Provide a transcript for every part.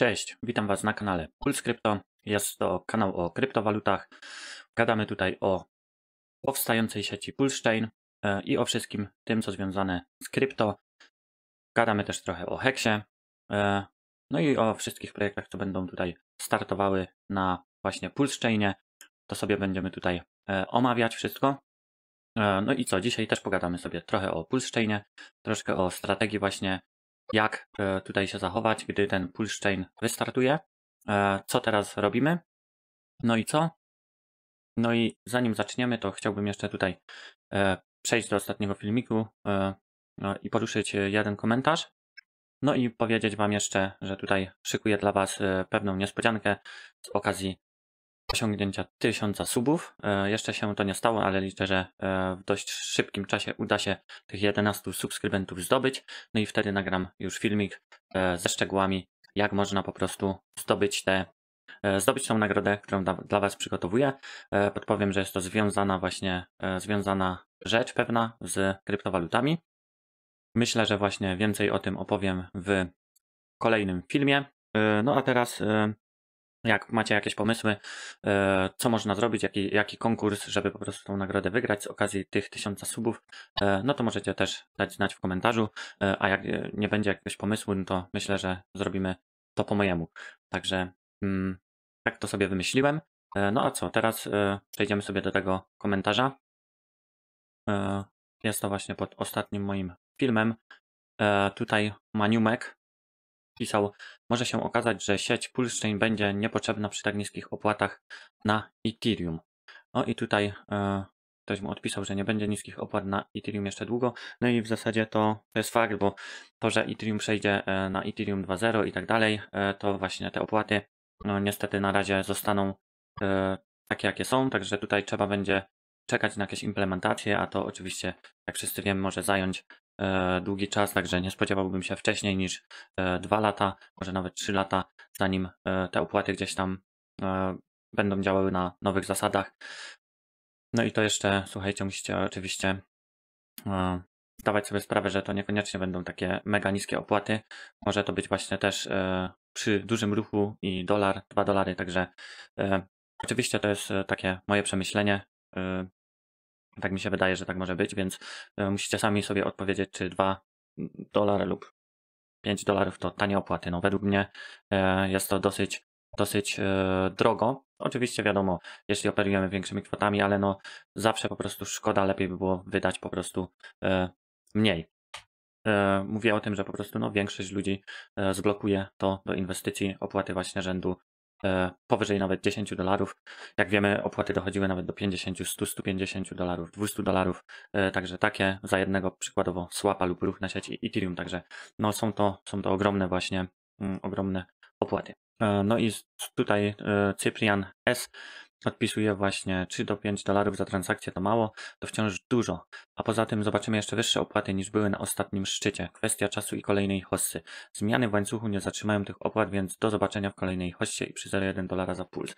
Cześć, witam Was na kanale Puls Krypto. Jest to kanał o kryptowalutach. Gadamy tutaj o powstającej sieci Pulsechain e, i o wszystkim tym, co związane z krypto. Gadamy też trochę o Heksie, e, no i o wszystkich projektach, co będą tutaj startowały na właśnie Pulsechainie. To sobie będziemy tutaj e, omawiać wszystko. No i co, dzisiaj też pogadamy sobie trochę o Pulsechainie, troszkę o strategii właśnie jak e, tutaj się zachować, gdy ten push chain wystartuje. E, co teraz robimy? No i co? No i zanim zaczniemy, to chciałbym jeszcze tutaj e, przejść do ostatniego filmiku no i poruszyć jeden komentarz. No i powiedzieć Wam jeszcze, że tutaj szykuję dla Was pewną niespodziankę z okazji osiągnięcia 1000 subów. E, jeszcze się to nie stało, ale liczę, że e, w dość szybkim czasie uda się tych 11 subskrybentów zdobyć. No i wtedy nagram już filmik e, ze szczegółami, jak można po prostu zdobyć te zdobyć tą nagrodę, którą dla Was przygotowuję. Podpowiem, że jest to związana właśnie, związana rzecz pewna z kryptowalutami. Myślę, że właśnie więcej o tym opowiem w kolejnym filmie. No a teraz jak macie jakieś pomysły, e, co można zrobić, jaki, jaki konkurs, żeby po prostu tą nagrodę wygrać z okazji tych tysiąca subów, e, no to możecie też dać znać w komentarzu. E, a jak nie będzie jakiegoś pomysłu, no to myślę, że zrobimy to po mojemu. Także mm, tak to sobie wymyśliłem. No a co, teraz przejdziemy sobie do tego komentarza. Jest to właśnie pod ostatnim moim filmem. Tutaj Maniumek pisał, może się okazać, że sieć PulseChain będzie niepotrzebna przy tak niskich opłatach na Ethereum. O no i tutaj e, ktoś mu odpisał, że nie będzie niskich opłat na Ethereum jeszcze długo. No i w zasadzie to, to jest fakt, bo to, że Ethereum przejdzie e, na Ethereum 2.0 i tak dalej, e, to właśnie te opłaty no, niestety na razie zostaną e, takie, jakie są, także tutaj trzeba będzie czekać na jakieś implementacje, a to oczywiście, jak wszyscy wiemy, może zająć e, długi czas, także nie spodziewałbym się wcześniej niż 2 e, lata, może nawet 3 lata, zanim e, te opłaty gdzieś tam będą działały na nowych zasadach. No i to jeszcze, słuchajcie, musicie oczywiście zdawać sobie sprawę, że to niekoniecznie będą takie mega niskie opłaty. Może to być właśnie też przy dużym ruchu i dolar, 2 dolary, także oczywiście to jest takie moje przemyślenie. Tak mi się wydaje, że tak może być, więc e, musicie sami sobie odpowiedzieć, czy 2 dolary lub 5 dolarów to tanie opłaty. No, według mnie e, jest to dosyć, dosyć e, drogo. Oczywiście wiadomo, jeśli operujemy większymi kwotami, ale no zawsze po prostu szkoda, lepiej by było wydać po prostu mniej. Mówię o tym, że po prostu no, większość ludzi zblokuje to do inwestycji opłaty właśnie rzędu E, powyżej nawet 10 dolarów. Jak wiemy, opłaty dochodziły nawet do 50, 100, 150 dolarów, 200 dolarów. E, także takie za jednego przykładowo słapa lub ruch na sieci Ethereum. Także no, są, to, są to ogromne właśnie, mm, ogromne opłaty. E, no i tutaj Cyprian S odpisuję właśnie 3 do 5 dolarów za transakcję to mało, to wciąż dużo, a poza tym zobaczymy jeszcze wyższe opłaty niż były na ostatnim szczycie. Kwestia czasu i kolejnej hossy. Zmiany w łańcuchu nie zatrzymają tych opłat, więc do zobaczenia w kolejnej hossie i przy 0,1 dolara za puls.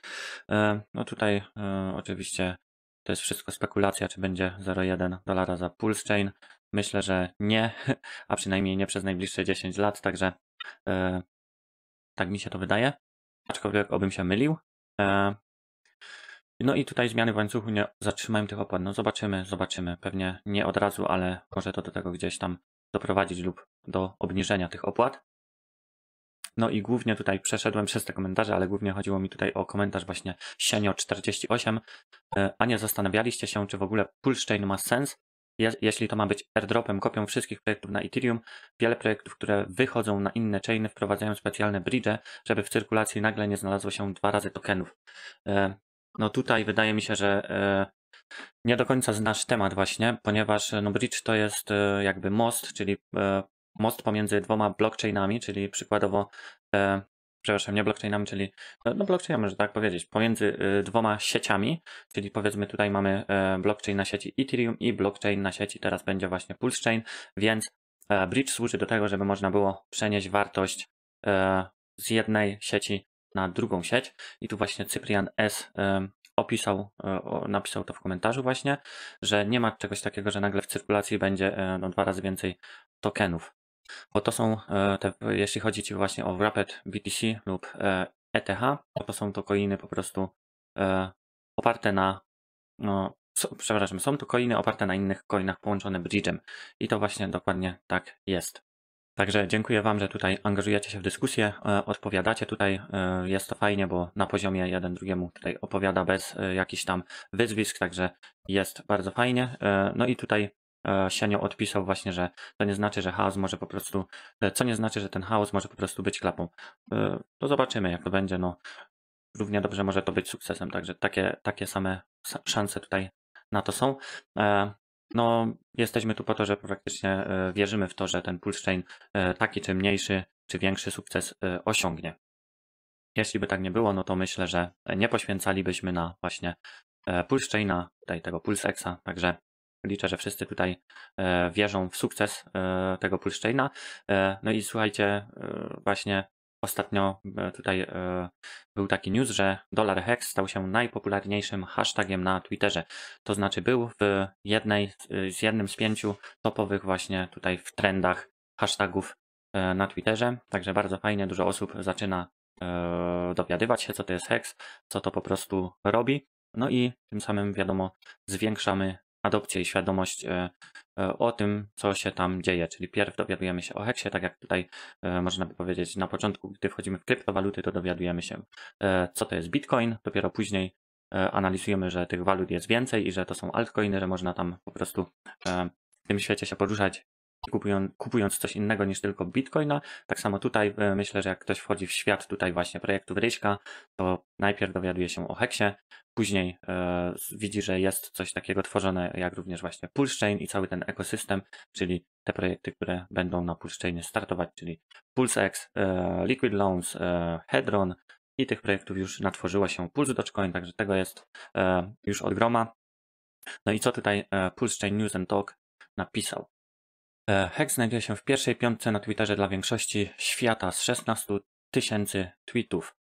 E, no tutaj e, oczywiście to jest wszystko spekulacja, czy będzie 0,1 dolara za Pulse Chain. Myślę, że nie, a przynajmniej nie przez najbliższe 10 lat, także e, tak mi się to wydaje. Aczkolwiek obym się mylił. E, no i tutaj zmiany w łańcuchu nie zatrzymają tych opłat. No zobaczymy, zobaczymy. Pewnie nie od razu, ale może to do tego gdzieś tam doprowadzić lub do obniżenia tych opłat. No i głównie tutaj przeszedłem przez te komentarze, ale głównie chodziło mi tutaj o komentarz właśnie Sienio48. E, a nie zastanawialiście się, czy w ogóle pullchain ma sens? jeśli to ma być airdropem, kopią wszystkich projektów na Ethereum, wiele projektów, które wychodzą na inne chainy, wprowadzają specjalne bridge, żeby w cyrkulacji nagle nie znalazło się dwa razy tokenów. E, no tutaj wydaje mi się, że e, nie do końca znasz temat właśnie, ponieważ e, no bridge to jest e, jakby most, czyli most pomiędzy dwoma blockchainami, czyli przykładowo, przepraszam, nie blockchainami, czyli no blockchainami, że tak powiedzieć, pomiędzy dwoma sieciami, czyli powiedzmy tutaj mamy blockchain na sieci Ethereum i blockchain na sieci teraz będzie właśnie PulseChain, więc bridge służy do tego, żeby można było przenieść wartość z jednej sieci na drugą sieć i tu właśnie Cyprian S. opisał, e, napisał to w komentarzu właśnie, że nie ma czegoś takiego, że nagle w cyrkulacji będzie e, no, dwa razy więcej tokenów. Bo to są, e, te, jeśli chodzi Ci właśnie o Rapid BTC lub ETH, to są to koiny po prostu oparte na no, so, przepraszam, są to koiny oparte na innych koinach połączone bridge'em. I to właśnie dokładnie tak jest. Także dziękuję Wam, że tutaj angażujecie się w dyskusję, e, odpowiadacie tutaj. E, jest to fajnie, bo na poziomie jeden drugiemu tutaj opowiada bez e, jakichś tam wyzwisk, także jest bardzo fajnie. No i tutaj Sienio odpisał właśnie, że to nie znaczy, że chaos może po prostu, co nie znaczy, że ten chaos może po prostu być klapą. To zobaczymy, jak to będzie. No, równie dobrze może to być sukcesem, także takie, takie same szanse tutaj na to są. No, jesteśmy tu po to, że praktycznie e, wierzymy w to, że ten puls chain e, taki czy mniejszy, czy większy sukces e, osiągnie. Jeśli by tak nie było, no to myślę, że nie poświęcalibyśmy na właśnie puls chaina, tutaj tego pulsexa, także liczę, że wszyscy tutaj wierzą w sukces tego puls No i słuchajcie, właśnie Ostatnio e, tutaj e, był taki news, że dolar hex stał się najpopularniejszym hashtagiem na Twitterze. To znaczy był w jednej, z e, jednym z pięciu topowych właśnie tutaj w trendach hashtagów na Twitterze. Także bardzo fajnie, dużo osób zaczyna dowiadywać się, co to jest hex, co to po prostu robi. No i tym samym wiadomo, zwiększamy adopcję i świadomość e, e, o tym, co się tam dzieje. Czyli pierw dowiadujemy się o heksie, tak jak tutaj e, można by powiedzieć na początku, gdy wchodzimy w kryptowaluty, to dowiadujemy się, co to jest bitcoin, dopiero później analizujemy, że tych walut jest więcej i że to są altcoiny, że można tam po prostu w tym świecie się poruszać Kupując, kupując, coś innego niż tylko bitcoina. Tak samo tutaj myślę, że jak ktoś wchodzi w świat tutaj właśnie projektu Ryśka, to najpierw dowiaduje się o heksie, później e, widzi, że jest coś takiego tworzone, jak również właśnie Pulsechain i cały ten ekosystem, czyli te projekty, które będą na Pulsechainie startować, czyli PulseX, e, Liquid Loans, e, Hedron i tych projektów już natworzyło się Pulse.coin, także tego jest e, już od groma. No i co tutaj e, Pulsechain News and Talk napisał? E, Hex znajduje się w pierwszej piątce na Twitterze dla większości świata z 16 tysięcy tweetów.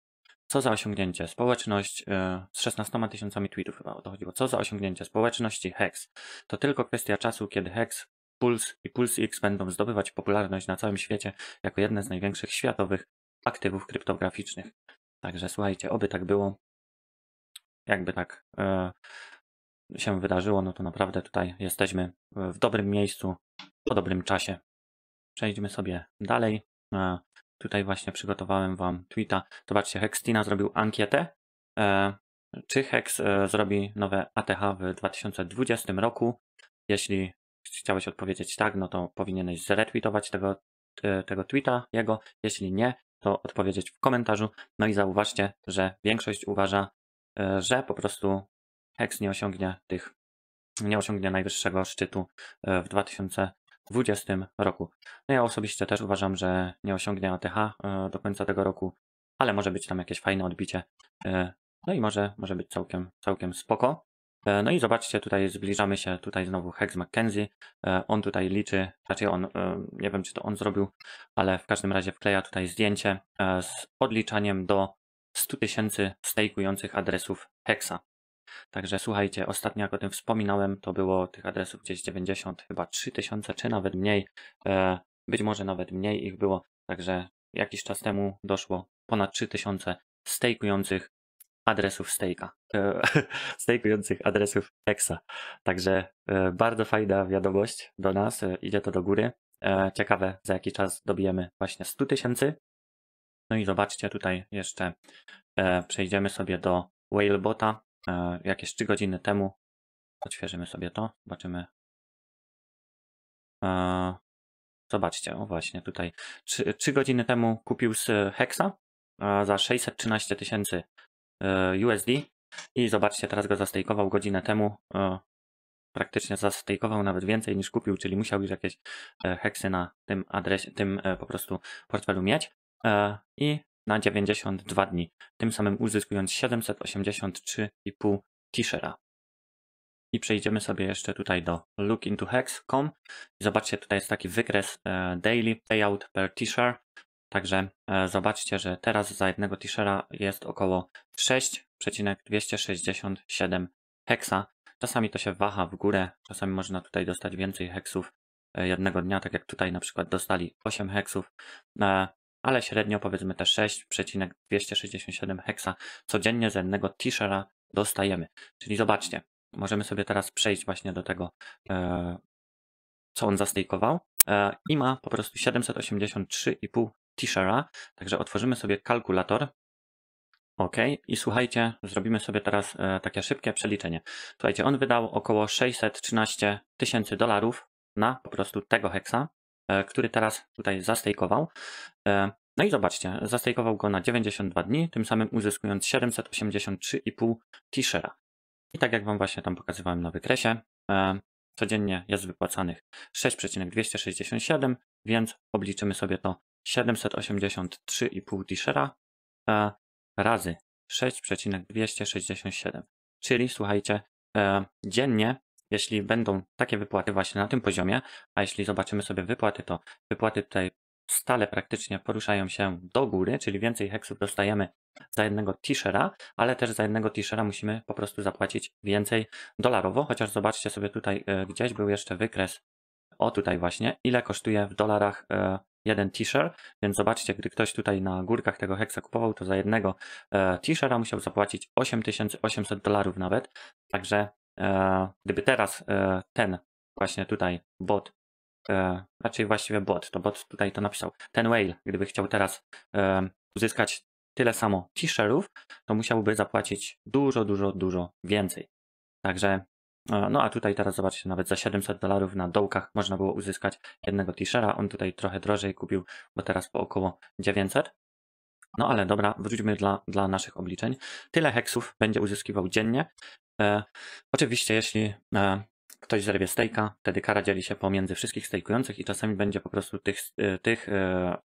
Co za osiągnięcie? Społeczność y, z 16 tysiącami tweetów chyba o to chodziło. Co za osiągnięcie społeczności Hex? To tylko kwestia czasu, kiedy Hex, Pulse i Pulse X będą zdobywać popularność na całym świecie jako jedne z największych światowych aktywów kryptograficznych. Także słuchajcie, oby tak było. Jakby tak y, się wydarzyło, no to naprawdę tutaj jesteśmy w dobrym miejscu, po dobrym czasie. Przejdźmy sobie dalej. Y, Tutaj właśnie przygotowałem wam tweeta. Zobaczcie, Hextina zrobił ankietę. E, czy Hex e, zrobi nowe ATH w 2020 roku? Jeśli chciałeś odpowiedzieć tak, no to powinieneś zretweetować tego, e, tego tweeta jego. Jeśli nie, to odpowiedzieć w komentarzu. No i zauważcie, że większość uważa, e, że po prostu Hex nie osiągnie tych, nie osiągnie najwyższego szczytu e, w 2020 2020 roku. No ja osobiście też uważam, że nie osiągnę ATH e, do końca tego roku, ale może być tam jakieś fajne odbicie. E, no i może, może być całkiem, całkiem spoko. E, no i zobaczcie, tutaj zbliżamy się, tutaj znowu Hex McKenzie. On tutaj liczy, raczej znaczy on, nie wiem czy to on zrobił, ale w każdym razie wkleja tutaj zdjęcie z odliczaniem do 100 tysięcy stejkujących adresów Hexa. Także słuchajcie, ostatnio jak o tym wspominałem, to było tych adresów gdzieś 90, chyba 3000 czy nawet mniej. E, być może nawet mniej ich było. Także jakiś czas temu doszło ponad 3000 stejkujących adresów stejka, e, stejkujących adresów Hexa. Także e, bardzo fajna wiadomość do nas, e, idzie to do góry. E, ciekawe, za jaki czas dobijemy właśnie 100 tysięcy. No i zobaczcie tutaj jeszcze, e, przejdziemy sobie do Whalebota. E, jakieś 3 godziny temu. Odświeżymy sobie to, zobaczymy. E, zobaczcie, o właśnie tutaj. 3, 3 godziny temu kupił z Hexa e, za 613 tysięcy USD i zobaczcie, teraz go zastejkował godzinę temu. Praktycznie zastejkował nawet więcej niż kupił, czyli musiał już jakieś heksy na tym adresie, tym po prostu portfelu mieć. I na 92 dni, tym samym uzyskując 783,5 t-shera. I przejdziemy sobie jeszcze tutaj do lookintohex.com Zobaczcie, tutaj jest taki wykres e, daily payout per t-shirt. Także e, zobaczcie, że teraz za jednego t-shera jest około 6,267 heksa. Czasami to się waha w górę, czasami można tutaj dostać więcej heksów e, jednego dnia, tak jak tutaj na przykład dostali 8 heksów ale średnio powiedzmy te 6,267 heksa codziennie z jednego t-shirta dostajemy. Czyli zobaczcie, możemy sobie teraz przejść właśnie do tego, e, co on zastejkował e, i ma po prostu 783,5 t-shirta, także otworzymy sobie kalkulator, OK, i słuchajcie, zrobimy sobie teraz e, takie szybkie przeliczenie. Słuchajcie, on wydał około 613 tysięcy dolarów na po prostu tego heksa. E, który teraz tutaj zastejkował. E, no i zobaczcie, zastejkował go na 92 dni, tym samym uzyskując 783,5 t shirt I tak jak Wam właśnie tam pokazywałem na wykresie, e, codziennie jest wypłacanych 6,267, więc obliczymy sobie to 783,5 t shirt razy 6,267. Czyli słuchajcie, dziennie jeśli będą takie wypłaty właśnie na tym poziomie, a jeśli zobaczymy sobie wypłaty, to wypłaty tutaj stale praktycznie poruszają się do góry, czyli więcej heksów dostajemy za jednego t-shera, ale też za jednego t-shera musimy po prostu zapłacić więcej dolarowo, chociaż zobaczcie sobie tutaj y, gdzieś był jeszcze wykres, o tutaj właśnie, ile kosztuje w dolarach y, jeden t-shirt, więc zobaczcie, gdy ktoś tutaj na górkach tego heksa kupował, to za jednego e, t-shirta musiał zapłacić 8800 dolarów nawet, także E, gdyby teraz e, ten właśnie tutaj bot, e, raczej właściwie bot, to bot tutaj to napisał, ten whale, gdyby chciał teraz uzyskać tyle samo t-shirtów, to musiałby zapłacić dużo, dużo, dużo więcej. Także, no a tutaj teraz zobaczcie, nawet za 700 dolarów na dołkach można było uzyskać jednego t-shirta. On tutaj trochę drożej kupił, bo teraz po około 900. No ale dobra, wróćmy dla, dla naszych obliczeń. Tyle heksów będzie uzyskiwał dziennie E, oczywiście, jeśli e, ktoś zerwie stejka, wtedy kara dzieli się pomiędzy wszystkich stejkujących i czasami będzie po prostu tych, e, tych e,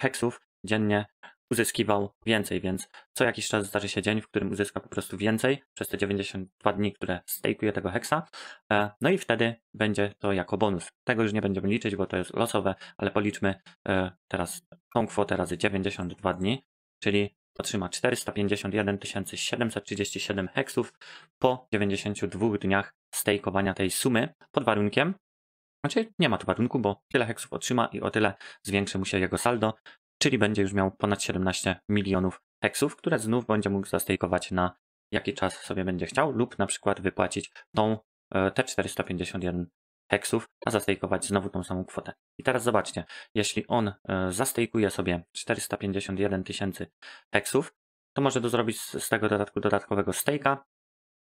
heksów dziennie uzyskiwał więcej, więc co jakiś czas zdarzy się dzień, w którym uzyska po prostu więcej przez te 92 dni, które stejkuje tego heksa. E, no i wtedy będzie to jako bonus. Tego już nie będziemy liczyć, bo to jest losowe, ale policzmy teraz tą kwotę razy 92 dni, czyli otrzyma 451 737 heksów po 92 dniach stejkowania tej sumy pod warunkiem, znaczy nie ma tu warunku, bo tyle heksów otrzyma i o tyle zwiększy mu się jego saldo, czyli będzie już miał ponad 17 milionów heksów, które znów będzie mógł zastejkować na jaki czas sobie będzie chciał lub na przykład wypłacić tą e, te 451 heksów, a zastejkować znowu tą samą kwotę. I teraz zobaczcie, jeśli on e, zastejkuje sobie 451 tysięcy heksów, to może to zrobić z tego dodatku dodatkowego stejka,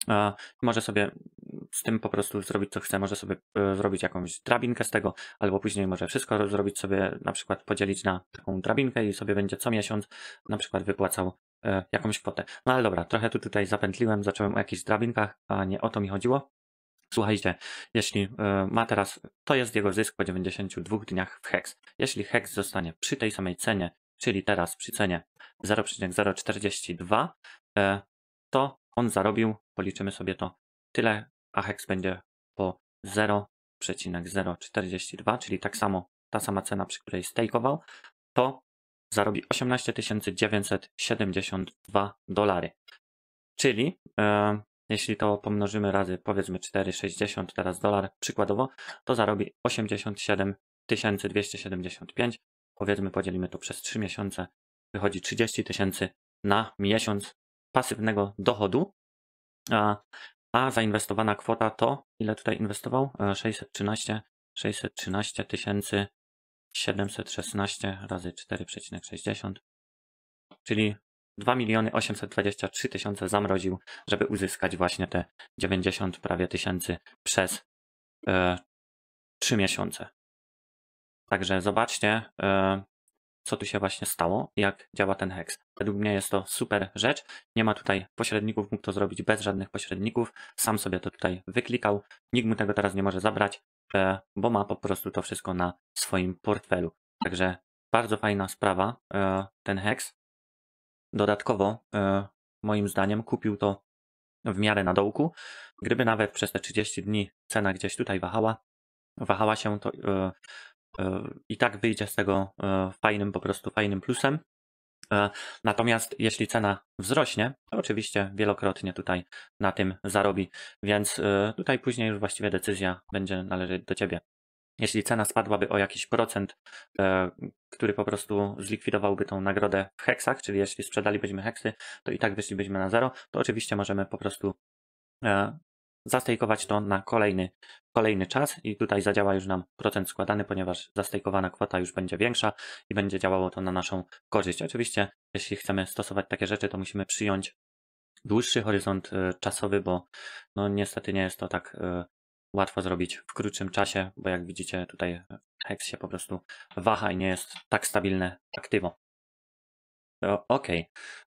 e, może sobie z tym po prostu zrobić co chce, może sobie e, zrobić jakąś drabinkę z tego, albo później może wszystko zrobić sobie, na przykład podzielić na taką drabinkę i sobie będzie co miesiąc na przykład wypłacał jakąś kwotę. No ale dobra, trochę tu tutaj zapętliłem, zacząłem o jakichś drabinkach, a nie o to mi chodziło. Słuchajcie, jeśli e, ma teraz, to jest jego zysk po 92 dniach w HEX. Jeśli HEX zostanie przy tej samej cenie, czyli teraz przy cenie 0,042, e, to on zarobił, policzymy sobie to, tyle, a HEX będzie po 0,042, czyli tak samo, ta sama cena, przy której stakeował, to zarobi 18 972 dolary. Czyli e, jeśli to pomnożymy razy powiedzmy 4,60 teraz dolar przykładowo, to zarobi 87 275. Powiedzmy podzielimy to przez 3 miesiące, wychodzi 30 tysięcy na miesiąc pasywnego dochodu. A, a zainwestowana kwota to, ile tutaj inwestował? 613 e, 613 tysięcy 716 razy 4,60, czyli 2 miliony 823 tysiące zamroził, żeby uzyskać właśnie te 90 prawie tysięcy przez e, 3 miesiące. Także zobaczcie, e, co tu się właśnie stało, jak działa ten hex. Według mnie jest to super rzecz. Nie ma tutaj pośredników, mógł to zrobić bez żadnych pośredników. Sam sobie to tutaj wyklikał. Nikt mu tego teraz nie może zabrać, e, bo ma po prostu to wszystko na swoim portfelu. Także bardzo fajna sprawa, e, ten hex. Dodatkowo, e, moim zdaniem, kupił to w miarę na dołku. Gdyby nawet przez te 30 dni cena gdzieś tutaj wahała, wahała się, to e, e, i tak wyjdzie z tego fajnym, po prostu fajnym plusem. Natomiast jeśli cena wzrośnie, to oczywiście wielokrotnie tutaj na tym zarobi, więc tutaj później już właściwie decyzja będzie należeć do Ciebie. Jeśli cena spadłaby o jakiś procent, e, który po prostu zlikwidowałby tą nagrodę w heksach, czyli jeśli sprzedalibyśmy heksy, to i tak wyszlibyśmy na zero, to oczywiście możemy po prostu e, zastejkować to na kolejny, kolejny czas i tutaj zadziała już nam procent składany, ponieważ zastejkowana kwota już będzie większa i będzie działało to na naszą korzyść. Oczywiście, jeśli chcemy stosować takie rzeczy, to musimy przyjąć dłuższy horyzont e, czasowy, bo no niestety nie jest to tak łatwo zrobić w krótszym czasie, bo jak widzicie tutaj hex się po prostu waha i nie jest tak stabilne aktywo. Ok,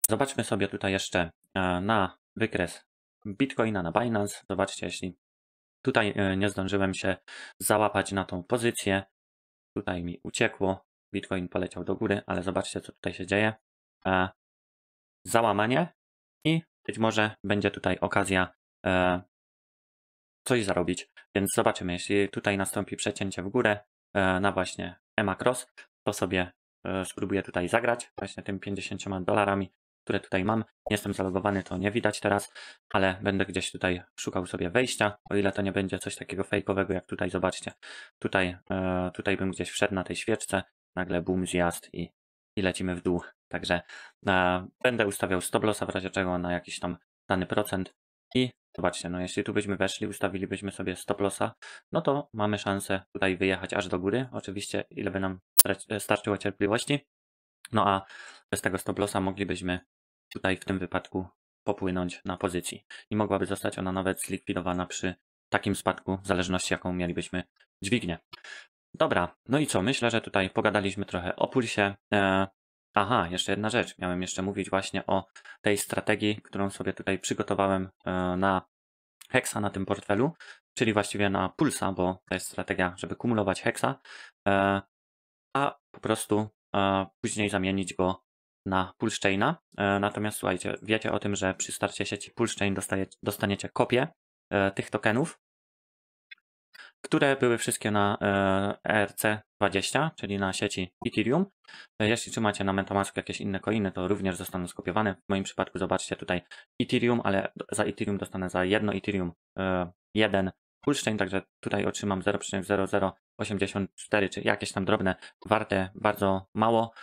zobaczmy sobie tutaj jeszcze e, na wykres Bitcoina na Binance. Zobaczcie, jeśli tutaj e, nie zdążyłem się załapać na tą pozycję, tutaj mi uciekło, Bitcoin poleciał do góry, ale zobaczcie, co tutaj się dzieje. E, załamanie i być może będzie tutaj okazja coś zarobić. Więc zobaczymy, jeśli tutaj nastąpi przecięcie w górę e, na właśnie EMA Cross, to sobie e, spróbuję tutaj zagrać właśnie tym 50 dolarami, które tutaj mam. Jestem zalogowany, to nie widać teraz, ale będę gdzieś tutaj szukał sobie wejścia, o ile to nie będzie coś takiego fejkowego, jak tutaj zobaczcie. Tutaj, e, tutaj bym gdzieś wszedł na tej świeczce, nagle boom, zjazd i, i lecimy w dół. Także będę ustawiał stop lossa w razie czego na jakiś tam dany procent i Zobaczcie, no jeśli tu byśmy weszli, ustawilibyśmy sobie stop lossa, no to mamy szansę tutaj wyjechać aż do góry. Oczywiście, ile by nam e, starczyło cierpliwości. No a bez tego stop lossa moglibyśmy tutaj w tym wypadku popłynąć na pozycji. I mogłaby zostać ona nawet zlikwidowana przy takim spadku, w zależności jaką mielibyśmy dźwignię. Dobra, no i co? Myślę, że tutaj pogadaliśmy trochę o pulsie. E, Aha, jeszcze jedna rzecz. Miałem jeszcze mówić właśnie o tej strategii, którą sobie tutaj przygotowałem e, na heksa na tym portfelu, czyli właściwie na pulsa, bo to jest strategia, żeby kumulować heksa, e, a po prostu e, później zamienić go na pulszczejna. Natomiast słuchajcie, wiecie o tym, że przy starcie sieci pulszczejn dostaniecie kopię tych tokenów które były wszystkie na ERC20, e czyli na sieci Ethereum. E, jeśli trzymacie na MetaMasku jakieś inne coiny, to również zostaną skopiowane. W moim przypadku zobaczcie tutaj Ethereum, ale za Ethereum dostanę za jedno Ethereum e, jeden pulszczeń, także tutaj otrzymam 0,0084 czy jakieś tam drobne, warte bardzo mało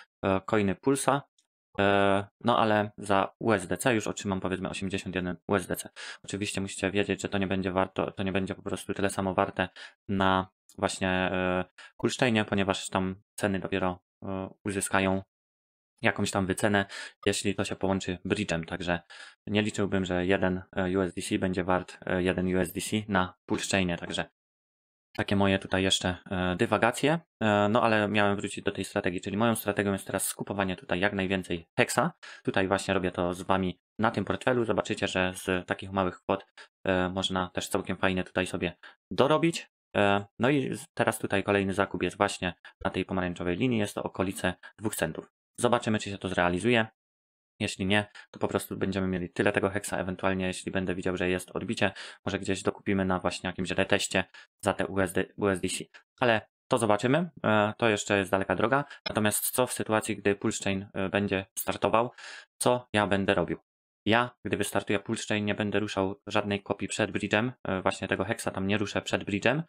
coiny Pulsa, E, no ale za USDC już otrzymam powiedzmy 81 USDC. Oczywiście musicie wiedzieć, że to nie będzie warto, to nie będzie po prostu tyle samo warte na właśnie e, Kulsztejnie, ponieważ tam ceny dopiero e, uzyskają jakąś tam wycenę, jeśli to się połączy bridge'em. Także nie liczyłbym, że jeden USDC będzie wart jeden USDC na pulszczejnie. Także takie moje tutaj jeszcze e, dywagacje, e, no ale miałem wrócić do tej strategii, czyli moją strategią jest teraz skupowanie tutaj jak najwięcej heksa. Tutaj właśnie robię to z Wami na tym portfelu. Zobaczycie, że z takich małych kwot e, można też całkiem fajnie tutaj sobie dorobić. No i teraz tutaj kolejny zakup jest właśnie na tej pomarańczowej linii, jest to okolice 2 centów. Zobaczymy, czy się to zrealizuje. Jeśli nie, to po prostu będziemy mieli tyle tego heksa, ewentualnie jeśli będę widział, że jest odbicie, może gdzieś dokupimy na właśnie jakimś reteście za te USD, USDC. Ale to zobaczymy, e, to jeszcze jest daleka droga. Natomiast co w sytuacji, gdy Pulsechain e, będzie startował, co ja będę robił? Ja, gdy wystartuję Pulsechain, nie będę ruszał żadnej kopii przed bridge'em, e, właśnie tego heksa tam nie ruszę przed bridge'em,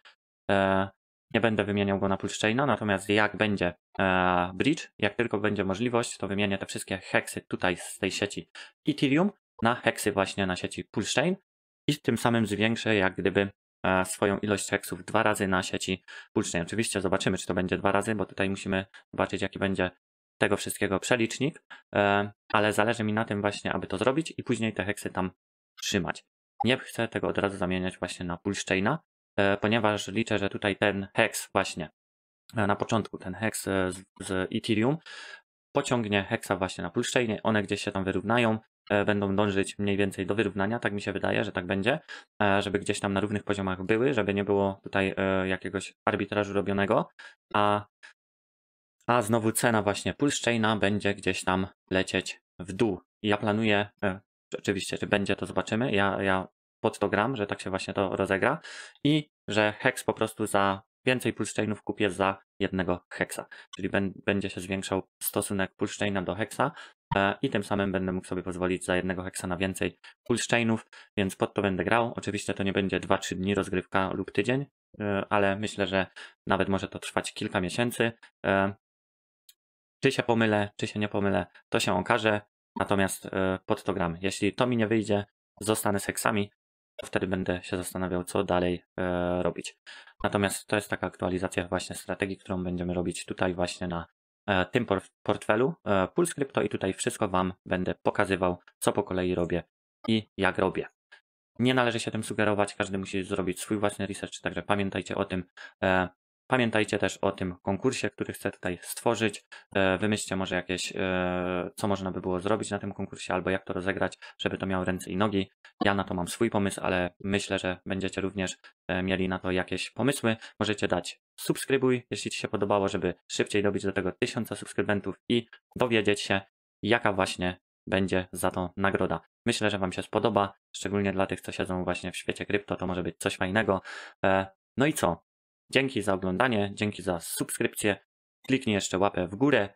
nie będę wymieniał go na Pulsechaina, natomiast jak będzie e, bridge, jak tylko będzie możliwość, to wymienię te wszystkie heksy tutaj z tej sieci Ethereum na heksy właśnie na sieci Pulsechain i tym samym zwiększę jak gdyby e, swoją ilość heksów dwa razy na sieci Pulsechain. Oczywiście zobaczymy, czy to będzie dwa razy, bo tutaj musimy zobaczyć, jaki będzie tego wszystkiego przelicznik, e, ale zależy mi na tym właśnie, aby to zrobić i później te heksy tam trzymać. Nie chcę tego od razu zamieniać właśnie na Pulsechaina, E, ponieważ liczę, że tutaj ten hex właśnie, e, na początku ten hex e, z, z Ethereum pociągnie hexa właśnie na pulszczejnie, one gdzieś się tam wyrównają, będą dążyć mniej więcej do wyrównania, tak mi się wydaje, że tak będzie, żeby gdzieś tam na równych poziomach były, żeby nie było tutaj jakiegoś arbitrażu robionego, a, a znowu cena właśnie pulszczejna będzie gdzieś tam lecieć w dół. ja planuję, oczywiście, czy będzie, to zobaczymy, ja, ja pod 100 gram, że tak się właśnie to rozegra i że hex po prostu za więcej pulszczejnów kupię za jednego heksa, czyli ben, będzie się zwiększał stosunek pulszczejna do heksa e, i tym samym będę mógł sobie pozwolić za jednego heksa na więcej pulszczejnów, więc pod to będę grał. Oczywiście to nie będzie 2-3 dni rozgrywka lub tydzień, e, ale myślę, że nawet może to trwać kilka miesięcy. E, czy się pomylę, czy się nie pomylę, to się okaże, natomiast e, pod to gram. Jeśli to mi nie wyjdzie, zostanę z heksami, wtedy będę się zastanawiał, co dalej e, robić. Natomiast to jest taka aktualizacja właśnie strategii, którą będziemy robić tutaj właśnie na e, tym por portfelu e, Puls Crypto i tutaj wszystko Wam będę pokazywał, co po kolei robię i jak robię. Nie należy się tym sugerować, każdy musi zrobić swój własny research, także pamiętajcie o tym. E, Pamiętajcie też o tym konkursie, który chcę tutaj stworzyć. E, wymyślcie może jakieś, e, co można by było zrobić na tym konkursie, albo jak to rozegrać, żeby to miało ręce i nogi. Ja na to mam swój pomysł, ale myślę, że będziecie również e, mieli na to jakieś pomysły. Możecie dać subskrybuj, jeśli Ci się podobało, żeby szybciej dobić do tego tysiąca subskrybentów i dowiedzieć się, jaka właśnie będzie za to nagroda. Myślę, że Wam się spodoba, szczególnie dla tych, co siedzą właśnie w świecie krypto, to może być coś fajnego. No i co? Dzięki za oglądanie, dzięki za subskrypcję. Kliknij jeszcze łapę w górę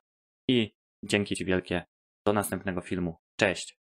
i dzięki Ci wielkie. Do następnego filmu. Cześć!